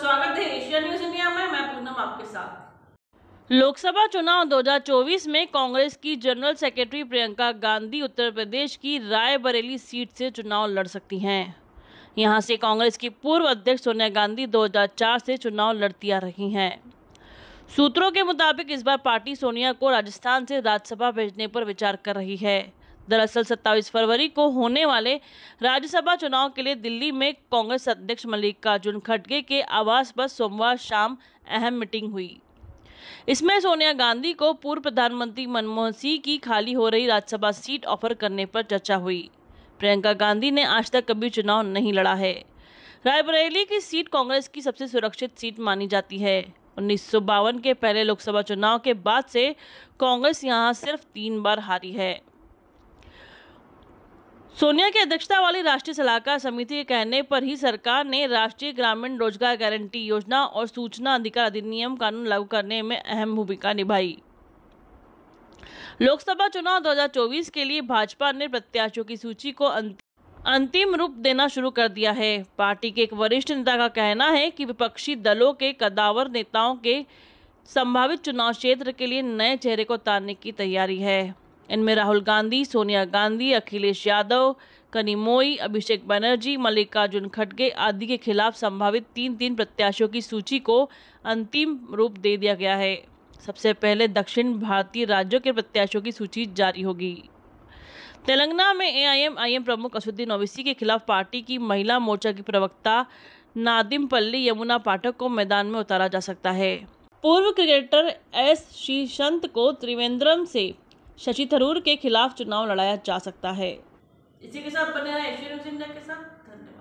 स्वागत है Asia news India में मैं पूनम आपके साथ लोकसभा चुनाव 2024 में कांग्रेस की जनरल सेक्रेटरी प्रियंका गांधी उत्तर प्रदेश की रायबरेली सीट से चुनाव लड़ सकती हैं यहां से कांग्रेस की पूर्व अध्यक्ष सोनिया गांधी 2004 से चुनाव लड़ती आ रही हैं सूत्रों के मुताबिक इस बार पार्टी सोनिया को राजस्थान से राज्यसभा भेजने पर विचार कर रही है दरअसल 27 फरवरी को होने वाले राज्यसभा चुनाव के लिए दिल्ली में कांग्रेस अध्यक्ष मल्लिकार्जुन खड़गे के आवास पर सोमवार शाम अहम मीटिंग हुई इसमें सोनिया गांधी को पूर्व प्रधानमंत्री मनमोहन सिंह की खाली हो रही राज्यसभा सीट ऑफर करने पर चर्चा हुई प्रियंका गांधी ने आज तक कभी चुनाव नहीं लड़ा है रायबरेली की सीट कांग्रेस की सबसे सुरक्षित सीट मानी जाती है उन्नीस के पहले लोकसभा चुनाव के बाद से कांग्रेस यहां सिर्फ तीन बार हारी है सोनिया की अध्यक्षता वाली राष्ट्रीय सलाहकार समिति के कहने पर ही सरकार ने राष्ट्रीय ग्रामीण रोजगार गारंटी योजना और सूचना अधिकार अधिनियम कानून लागू करने में अहम भूमिका निभाई लोकसभा चुनाव 2024 के लिए भाजपा ने प्रत्याशियों की सूची को अंतिम रूप देना शुरू कर दिया है पार्टी के एक वरिष्ठ नेता का कहना है कि विपक्षी दलों के कदावर नेताओं के संभावित चुनाव क्षेत्र के लिए नए चेहरे को तारने की तैयारी है इनमें राहुल गांधी सोनिया गांधी अखिलेश यादव कनिमोई अभिषेक बनर्जी मल्लिकार्जुन खड़गे आदि के खिलाफ संभावित तीन तीन प्रत्याशियों की सूची को अंतिम रूप दे दिया गया है सबसे पहले दक्षिण भारतीय राज्यों के प्रत्याशियों की सूची जारी होगी तेलंगाना में एआईएमआईएम प्रमुख असुद्दीन ओवैसी के खिलाफ पार्टी की महिला मोर्चा की प्रवक्ता नादिम पल्ली यमुना पाठक को मैदान में उतारा जा सकता है पूर्व क्रिकेटर एस श्रीशंत को त्रिवेंद्रम से शशि थरूर के खिलाफ चुनाव लड़ाया जा सकता है इसी के साथ बने रहे के साथ धन्यवाद